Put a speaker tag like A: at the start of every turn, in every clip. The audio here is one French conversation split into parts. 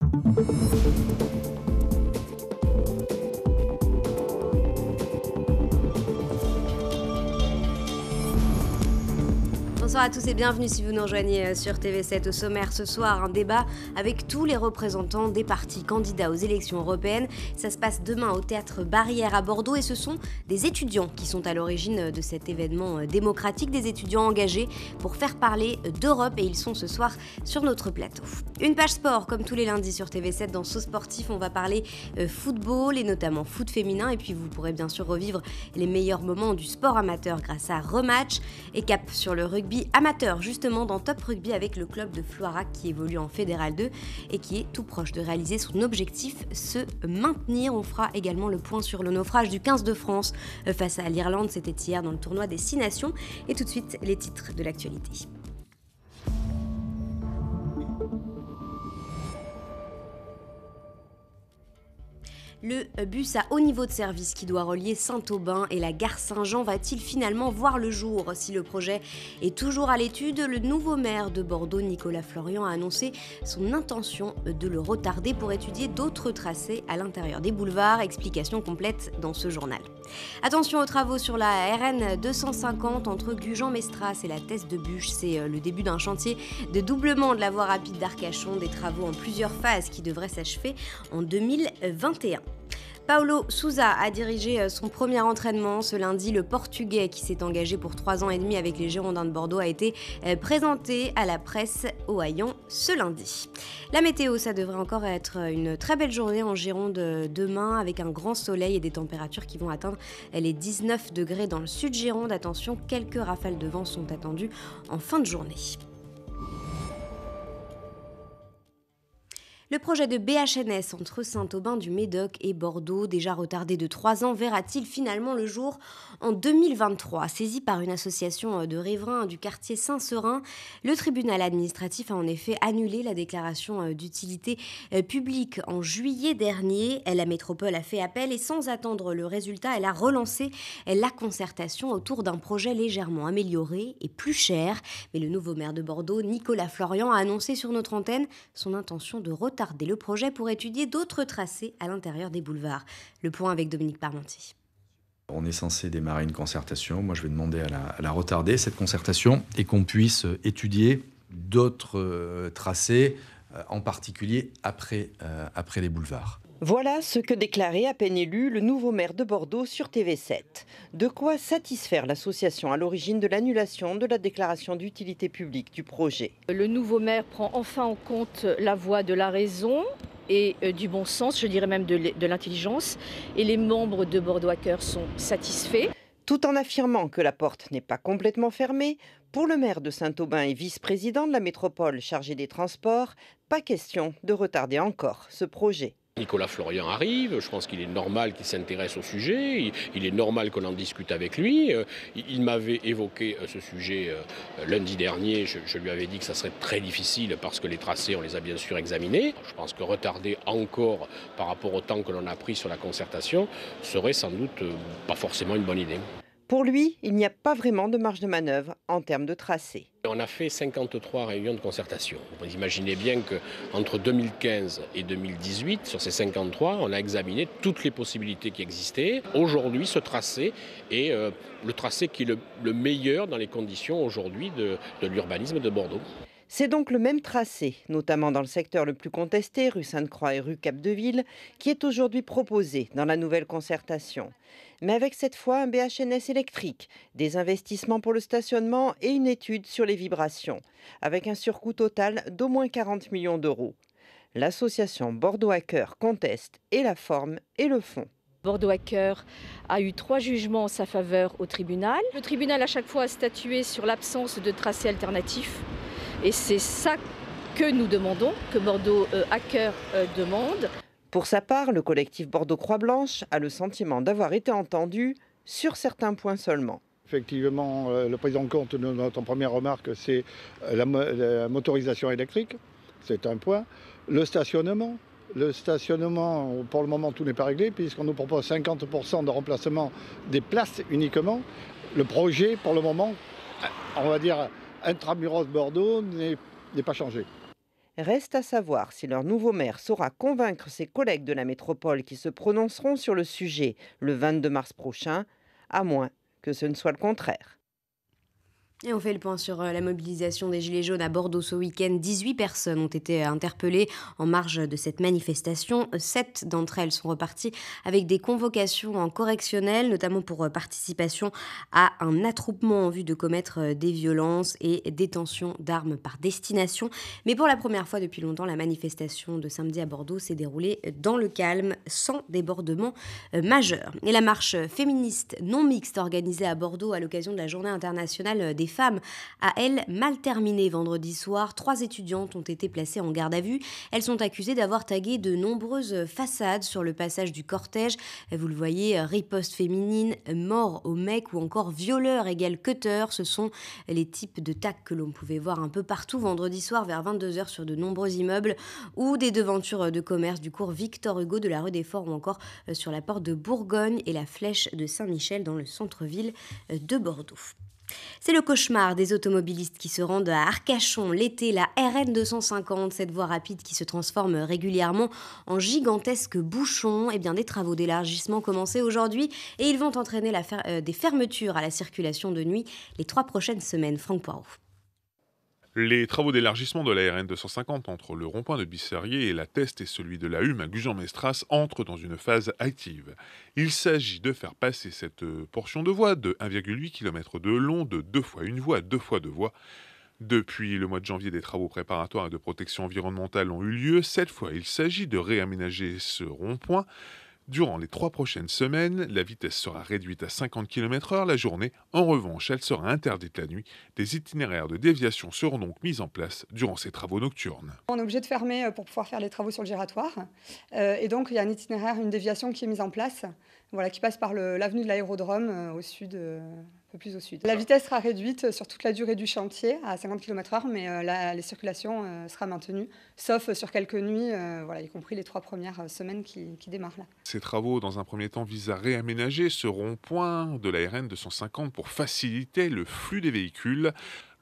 A: Thank you. Bonsoir à tous et bienvenue si vous nous rejoignez euh, sur TV7 au sommaire ce soir, un débat avec tous les représentants des partis candidats aux élections européennes. Ça se passe demain au théâtre Barrière à Bordeaux et ce sont des étudiants qui sont à l'origine euh, de cet événement euh, démocratique, des étudiants engagés pour faire parler d'Europe et ils sont ce soir sur notre plateau. Une page sport comme tous les lundis sur TV7 dans ce Sportif, on va parler football et notamment foot féminin et puis vous pourrez bien sûr revivre les meilleurs moments du sport amateur grâce à Rematch et cap sur le rugby amateur, justement dans Top Rugby avec le club de Floirac qui évolue en Fédéral 2 et qui est tout proche de réaliser son objectif, se maintenir. On fera également le point sur le naufrage du 15 de France euh, face à l'Irlande, c'était hier dans le tournoi des 6 nations. Et tout de suite, les titres de l'actualité. Le bus à haut niveau de service qui doit relier Saint-Aubin et la gare Saint-Jean va-t-il finalement voir le jour Si le projet est toujours à l'étude, le nouveau maire de Bordeaux, Nicolas Florian, a annoncé son intention de le retarder pour étudier d'autres tracés à l'intérieur des boulevards. Explication complète dans ce journal. Attention aux travaux sur la RN 250 entre Gujan-Mestras et la Teste de Bûche. C'est euh, le début d'un chantier de doublement de la voie rapide d'Arcachon, des travaux en plusieurs phases qui devraient s'achever en 2021. Paulo Souza a dirigé euh, son premier entraînement ce lundi. Le Portugais, qui s'est engagé pour trois ans et demi avec les Girondins de Bordeaux, a été euh, présenté à la presse au Haillon ce lundi. La météo, ça devrait encore être euh, une très belle journée en Gironde demain, avec un grand soleil et des températures qui vont atteindre les 19 degrés dans le sud Gironde. Attention, quelques rafales de vent sont attendues en fin de journée. Le projet de BHNS entre Saint-Aubin du Médoc et Bordeaux, déjà retardé de trois ans, verra-t-il finalement le jour en 2023 Saisi par une association euh, de riverains du quartier Saint-Serin, le tribunal administratif a en effet annulé la déclaration euh, d'utilité euh, publique en juillet dernier. La métropole a fait appel et sans attendre le résultat, elle a relancé la concertation autour d'un projet légèrement amélioré et plus cher. Mais le nouveau maire de Bordeaux, Nicolas Florian, a annoncé sur notre antenne son intention de retourner retarder le projet pour étudier d'autres tracés à l'intérieur des boulevards. Le point avec Dominique Parmenti.
B: On est censé démarrer une concertation. Moi, je vais demander à la, retarder, cette concertation, et qu'on puisse euh, étudier d'autres euh, tracés, euh, en particulier après, après les boulevards.
C: Voilà ce que déclarait à peine élu le nouveau maire de Bordeaux sur TV7. De quoi satisfaire l'association à l'origine de l'annulation de la déclaration d'utilité publique du projet. Le nouveau maire prend enfin en compte la voix de la raison et euh, du bon sens, je dirais même de l'intelligence,
A: et les membres de Bordeaux cœur sont satisfaits.
C: Tout en affirmant que la porte n'est pas complètement fermée, pour le maire de Saint-Aubin et vice-président de la métropole chargé des transports, pas question de retarder encore ce projet.
D: Nicolas Florian arrive, je pense qu'il est normal qu'il s'intéresse au sujet, il est normal qu'on en discute avec lui. Euh, il m'avait évoqué euh, ce sujet euh, lundi dernier, je lui avais dit que ça serait très difficile parce que les tracés, on les a bien sûr examinés. Je pense que retarder encore par rapport au temps que l'on a pris sur la concertation serait sans doute pas forcément une bonne idée.
C: Pour lui, il n'y a pas vraiment de marge de manœuvre en termes de tracé.
D: On a fait 53 réunions de concertation. Vous imaginez bien qu'entre 2015 et 2018, sur ces 53, on a examiné toutes les possibilités qui existaient. Aujourd'hui, ce tracé est euh, le tracé qui est le, meilleur dans les conditions aujourd'hui de l'urbanisme de Bordeaux.
C: C'est donc le même tracé, notamment dans le secteur le plus contesté, rue Sainte-Croix et rue Capdeville, qui est aujourd'hui proposé dans la nouvelle concertation. Mais avec cette fois un BHNS électrique, des investissements pour le stationnement et une étude sur les vibrations, avec un surcoût total d'au moins 40 millions d'euros. L'association Bordeaux Hacker conteste et la forme et le fond.
A: Bordeaux Hacker a eu trois jugements en sa faveur au tribunal. Le tribunal à chaque fois a statué sur l'absence de tracé alternatif et c'est ça que nous demandons, que Bordeaux Hacker euh, euh, demande.
C: Pour sa part, le collectif Bordeaux Croix-Blanche a le sentiment d'avoir été entendu sur certains points seulement. Effectivement, euh, le président
E: compte, notre première remarque, c'est la, la motorisation électrique, c'est un point. Le stationnement, le stationnement, pour le moment, tout n'est pas réglé, puisqu'on nous propose 50% de remplacement des places uniquement. Le projet, pour le moment, on va dire, Intramuros Bordeaux n'est pas changé. Reste
C: à savoir si leur nouveau maire saura convaincre ses collègues de la métropole qui se prononceront sur le sujet le 22 mars prochain, à moins que ce ne soit le contraire.
A: Et on fait le point sur euh, la mobilisation des Gilets jaunes à Bordeaux ce week-end. 18 personnes ont été euh, interpellées en marge de cette manifestation. Sept d'entre elles sont reparties avec des convocations en correctionnel, notamment pour euh, participation à un attroupement en vue de commettre des violences et détention d'armes par destination. Mais pour la première fois depuis longtemps, la manifestation de samedi à Bordeaux s'est déroulée dans le calme, sans débordement majeur. Et la marche féministe non mixte organisée à Bordeaux à l'occasion de la Journée internationale des femmes à elle, mal terminées vendredi soir. Trois étudiantes ont été placées en garde à vue. Elles sont accusées d'avoir tagué de nombreuses façades sur le passage du cortège. Vous le voyez, riposte féminine, mort au mec ou encore violeur égal cutter. Ce sont les types de tags que l'on pouvait voir un peu partout vendredi soir vers 22h sur de nombreux immeubles ou des devantures de commerce du cours Victor Hugo de la rue des Forts ou encore euh, sur la porte de Bourgogne et la flèche de Saint-Michel dans le centre-ville euh, de Bordeaux. C'est le cauchemar des automobilistes qui se rendent à Arcachon l'été, la RN 250, cette voie rapide qui se transforme régulièrement en gigantesque bouchon. Et eh bien des travaux d'élargissement commencés aujourd'hui et ils vont entraîner euh, des fermetures à la circulation de nuit les trois prochaines semaines. Franck
F: les travaux d'élargissement de la RN 250 entre le rond-point de Bisserier et la TEST et celui de la Hume à Gujan-Mestras entrent dans une phase active. Il s'agit de faire passer cette euh, portion de voie de 1,8 km de long de deux fois une voie à fois deux voies. Depuis le mois de janvier, des travaux préparatoires et de protection environnementale ont eu lieu. Cette fois, il s'agit de réaménager ce rond-point Durant les trois prochaines semaines, la vitesse sera réduite à 50 km/h la journée. En revanche, elle sera interdite la nuit. Des itinéraires de déviation seront donc mis en place durant ces travaux nocturnes.
G: On est obligé de fermer euh, pour pouvoir faire les travaux sur le giratoire. Euh, et donc, il y a un itinéraire, une déviation qui est mise en place, voilà, qui passe par l'avenue de l'aérodrome euh, au sud. La vitesse sera réduite sur toute la durée du chantier à 50 km/h, mais euh, la, les circulations maintenue euh, maintenues, sauf sur quelques nuits, euh, voilà, y compris les trois premières semaines qui, démarrent là.
F: Ces travaux, dans un premier temps, visent à réaménager ce rond-point de la RN 250 pour faciliter le flux des véhicules.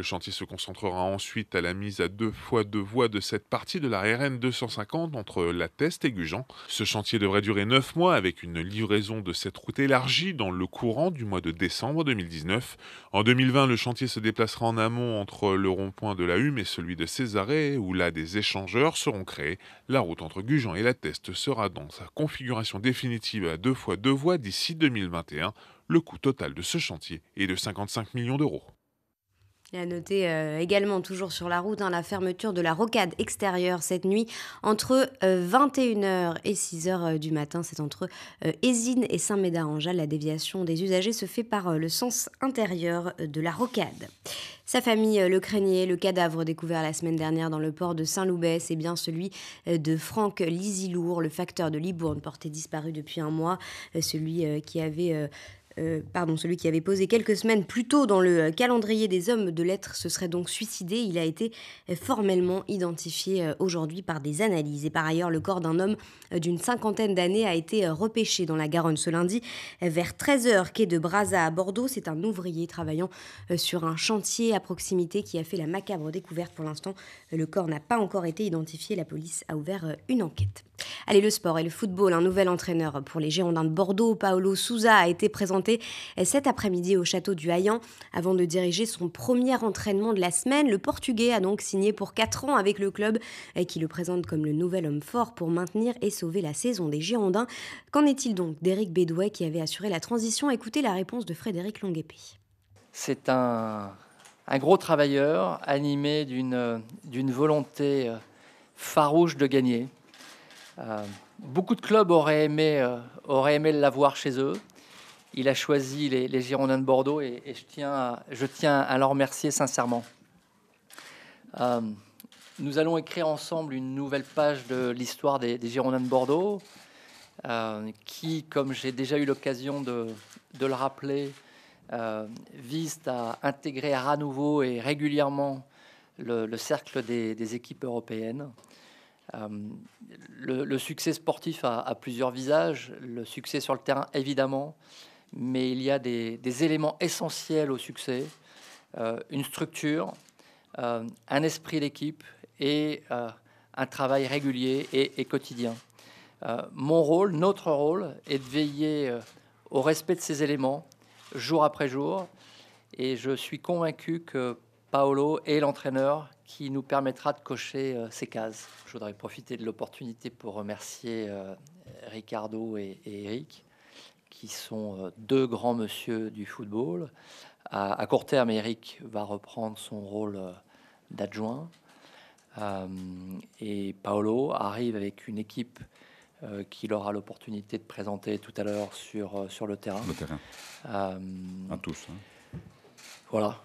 F: Le chantier se concentrera ensuite à la mise à deux fois deux voies de cette partie de la RN 250 entre La Teste et Gujan. Ce chantier devrait durer neuf mois avec une livraison de cette route élargie dans le courant du mois de décembre 2019. En 2020, le chantier se déplacera en amont entre le rond-point de la Hume et celui de Césarée où là des échangeurs seront créés. La route entre Gujan et La Teste sera dans sa configuration définitive à deux fois deux voies d'ici 2021. Le coût total de ce chantier est de 55 millions d'euros.
A: A à noter euh, également, toujours sur la route, hein, la fermeture de la rocade extérieure cette nuit entre 21h euh, et 6h euh, du matin. C'est entre Hésine et Saint-Médard-en-Jalles. La déviation des usagers se fait par le sens intérieur de la rocade. Sa famille le craignait. Le cadavre découvert la semaine dernière dans le port de saint loubet c'est bien celui de Franck Lisilour, le facteur de Libourne, porté disparu depuis un mois. Celui qui avait euh, pardon, celui qui avait posé quelques semaines plus tôt dans le euh, calendrier des hommes de lettres se serait donc suicidé. Il a été euh, formellement identifié aujourd'hui par des analyses. Et par ailleurs, le corps d'un homme d'une cinquantaine d'années a été repêché dans la Garonne ce lundi vers 13h, quai de Braza à Bordeaux. C'est un ouvrier travaillant sur un chantier à proximité qui a fait la macabre découverte. Pour l'instant, le corps n'a pas encore été identifié. La police a ouvert une enquête. Allez, le sport et le football, un nouvel entraîneur pour les Girondins de Bordeaux, Paolo Souza, a été présenté cet après-midi au château du Haillan. Avant de diriger son premier entraînement de la semaine, le Portugais a donc signé pour 4 ans avec le club qui le présente comme le nouvel homme fort pour maintenir et sauver la saison des Girondins. Qu'en est-il donc d'Éric Bédouet qui avait assuré la transition Écoutez la réponse de Frédéric Longuepé.
E: C'est un, gros travailleur animé d'une volonté euh, farouche de gagner euh, beaucoup de clubs auraient aimé, euh, aimé l'avoir chez eux. Il a choisi les, Girondins de Bordeaux et, je, tiens à, je leur remercier sincèrement. Euh, nous allons écrire ensemble une nouvelle page de l'histoire des, Girondins de Bordeaux, qui, comme j'ai déjà eu l'occasion de, le rappeler, vise à intégrer à nouveau et régulièrement le, cercle des équipes européennes. Euh, le, succès sportif a, plusieurs visages, le succès sur le terrain évidemment, mais il y a des, éléments essentiels au succès, euh, une structure, euh, un esprit d'équipe et un travail régulier et, quotidien. mon rôle, notre rôle, est de veiller au respect de ces éléments jour après jour. Et je suis convaincu que Paolo est l'entraîneur qui nous permettra de cocher euh, ces cases. Je voudrais profiter de l'opportunité pour remercier euh, Ricardo et, Eric, qui sont euh, deux grands monsieur du football. À, court terme, Eric va reprendre son rôle d'adjoint. et Paolo arrive avec une équipe qu'il aura l'opportunité de présenter tout à l'heure sur, sur le terrain. Le terrain. à tous. Hein. Voilà.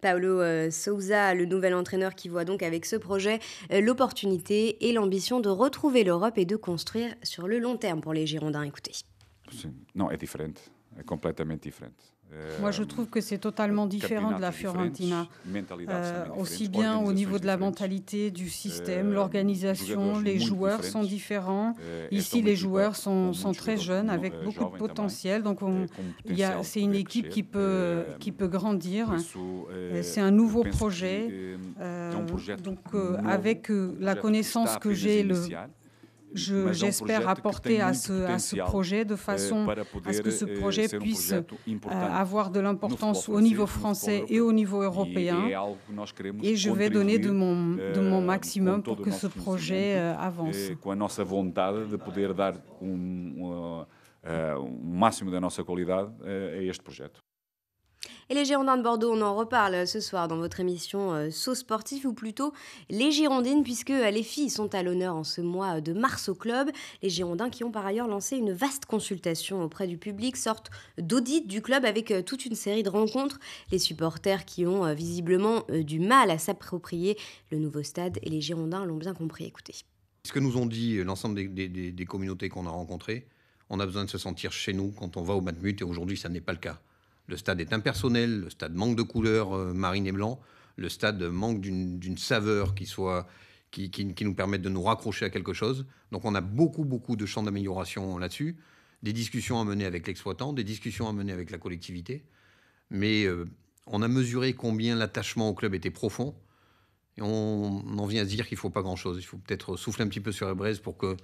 A: Paolo euh, Souza, le nouvel entraîneur qui voit donc avec ce projet euh, l'opportunité et l'ambition de retrouver l'Europe et de construire sur le long terme pour les Girondins. Écoutez.
F: Non est différente diferente. É complètement euh, Moi, je
G: trouve que c'est totalement différent de la Fiorentina, euh, aussi bien au niveau de la mentalité, du euh, système, l'organisation, les joueurs sont différents. Ici, les joueurs sont, très jeunes, avec beaucoup de potentiel. Donc, eh, c'est une équipe qui peut, qui peut grandir. Eh, c'est un nouveau projet. Eh, donc, avec la connaissance que j'ai, le j'espère apporter à ce, projet de euh, façon à ce que ce euh, projet puisse euh, avoir de l'importance au niveau français et au niveau européen.
F: Et je vais donner de mon, de mon maximum pour que ce projet
G: avance.
F: pouvoir donner un maximum de notre qualité à ce projet.
A: Et les Girondins de Bordeaux, on en reparle ce soir dans votre émission euh, Saut sportif ou plutôt les Girondines puisque euh, les filles sont à l'honneur en ce mois euh, de mars au club. Les Girondins qui ont par ailleurs lancé une vaste consultation auprès du public, sorte d'audit du club avec toute une série de rencontres. Les supporters qui ont visiblement du mal à s'approprier le nouveau stade et les Girondins l'ont bien compris. Écoutez.
D: Ce que nous ont dit l'ensemble des, communautés qu'on a rencontrées, on a besoin de se sentir chez nous quand on va au Matmut et aujourd'hui ça n'est pas le cas. Le stade est impersonnel, le stade manque de couleurs euh, marine et blanc, le stade manque d'une saveur qui soit qui, nous permette de nous raccrocher à quelque chose. Donc on a beaucoup, beaucoup de champs d'amélioration là-dessus, des discussions à mener avec l'exploitant, des discussions à mener avec la collectivité. Mais euh, on a mesuré combien l'attachement au club était profond. Et on, on en vient à dire qu'il ne faut pas grand-chose. Il faut peut-être souffler un petit peu sur les braises pour que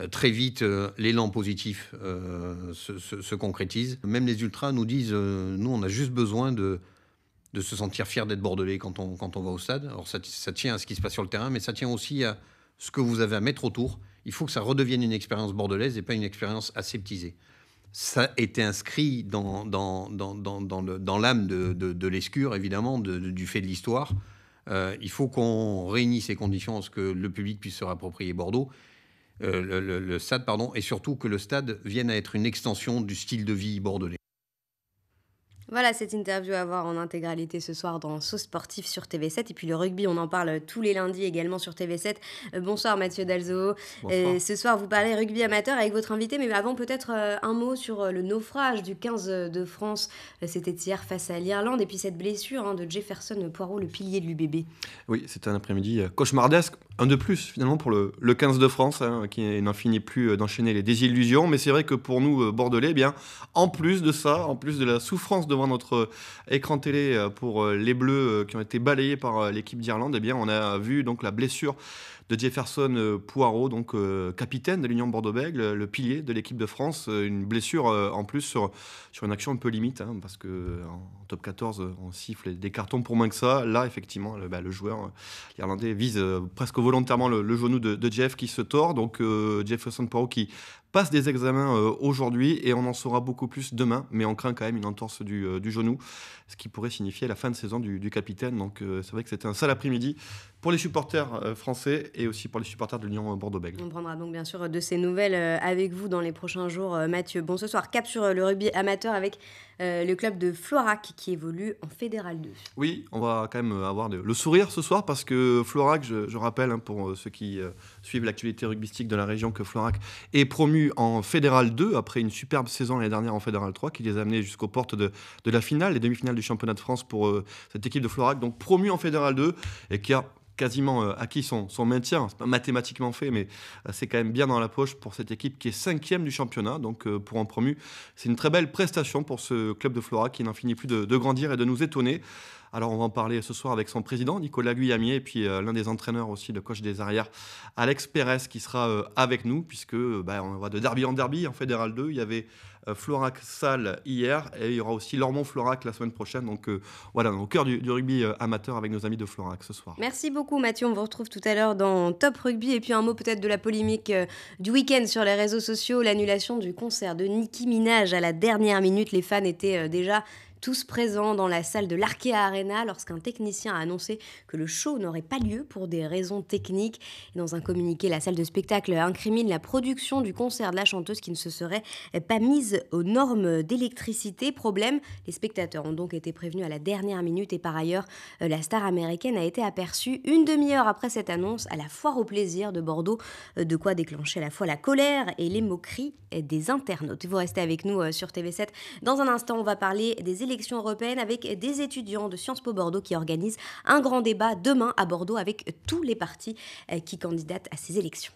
D: euh, très vite, euh, l'élan positif euh, se, concrétise. Même les ultras nous disent, nous, on a juste besoin de, se sentir fier d'être bordelais quand on, va au stade. Alors ça, tient à ce qui se passe sur le terrain, mais ça tient aussi à ce que vous avez à mettre autour. Il faut que ça redevienne une expérience bordelaise et pas une expérience aseptisée. Ça a été inscrit dans, l'âme de, de, l'escure, évidemment, du fait de l'histoire. il faut qu'on réunisse ces conditions à ce que le public puisse se rapproprier Bordeaux. Euh, le, stade, pardon, et surtout que le stade vienne à être une extension du style de vie bordelais.
A: Voilà cette interview à voir en intégralité ce soir dans Saut Sportif sur TV7. Et puis le rugby, on en parle tous les lundis également sur TV7. Euh, bonsoir Mathieu Dalzo. Euh, ce soir, vous parlez rugby amateur avec votre invité. Mais avant, peut-être euh, un mot sur le naufrage du 15 de France. C'était hier face à l'Irlande. Et puis cette blessure hein, de Jefferson Poirot, le pilier de l'UBB.
B: Oui, c'était un après-midi cauchemardesque. Un de plus finalement pour le, le 15 de France, hein, qui n'en finit plus d'enchaîner les désillusions. Mais c'est vrai que pour nous, Bordelais, eh bien, en plus de ça, en plus de la souffrance de devant notre euh, écran télé euh, pour euh, les Bleus qui ont été balayés par l'équipe d'Irlande, et eh bien, on a vu donc la blessure de Jefferson euh, Poirot, donc euh, capitaine de l'Union Bordeaux-Bègles, euh, le pilier de l'équipe de France. Une blessure en plus sur, sur une action un peu limite, hein, parce que en, top 14, on siffle des cartons pour moins que ça. Là, effectivement, le, bah, joueur irlandais vise presque volontairement le, genou de, Jeff qui se tord. Donc Jefferson Poirot qui passe des examens aujourd'hui et on en saura beaucoup plus demain, mais on craint quand même une entorse du, genou, ce qui pourrait signifier la fin de saison du, du capitaine. Donc c'est vrai que c'était un sale après-midi pour les supporters français et aussi pour les supporters de Lyon euh, Bordeaux-Bègles.
A: On prendra donc bien sûr de ces nouvelles euh, avec vous dans les prochains jours, euh, Mathieu. Bon, ce soir, cap sur le rugby amateur avec le club de Florac qui évolue en Fédéral 2.
B: Oui, on va quand même avoir le sourire ce soir parce que Florac, je, rappelle hein, pour ceux qui suivent l'actualité rugbystique de la région que Florac est promu en Fédéral 2 après une superbe saison l'année dernière en Fédéral 3 qui les a amenés jusqu'aux portes de, la finale, les demi-finales du championnat de France pour cette équipe de Florac, donc promu en Fédéral 2 et qui a quasiment euh, acquis son, son maintien. pas mathématiquement fait, mais euh, c'est quand même bien dans la poche pour cette équipe qui est cinquième du championnat. Donc euh, pour en promu, c'est une très belle prestation pour ce club de Flora qui n'en finit plus de grandir et de nous étonner. Alors on va en parler ce soir avec son président Nicolas Guyamier et puis euh, l'un des entraîneurs aussi, le coach des arrières Alex Pérez qui sera euh, avec nous puisque euh, bah, on va de derby en derby en Fédéral 2. Il y avait Florac Salle hier et il y aura aussi Lormont Florac la semaine prochaine. Donc voilà, au cœur du, rugby amateur avec nos amis de Florac ce soir.
A: Merci beaucoup Mathieu, on vous retrouve tout à l'heure dans Top Rugby et puis un mot peut-être de la polémique du week-end sur les réseaux sociaux, l'annulation du concert de Nicky Minaj à la dernière minute. Les fans étaient déjà tous présents dans la salle de l'Arkea Arena lorsqu'un technicien a annoncé que le show n'aurait pas lieu pour des raisons techniques. Dans un communiqué, la salle de spectacle incrimine la production du concert de la chanteuse qui ne se serait pas mise aux normes d'électricité. Problème, les spectateurs ont donc été prévenus à la dernière minute et par ailleurs, euh, la star américaine a été aperçue une demi-heure après cette annonce à la foire au plaisir de Bordeaux, euh, de quoi déclencher à la fois la colère et les moqueries des internautes. Vous restez avec nous euh, sur TV7. Dans un instant, on va parler des élections avec des étudiants de Sciences Po Bordeaux qui organisent un grand débat demain à Bordeaux avec tous les partis euh, qui candidatent à ces élections.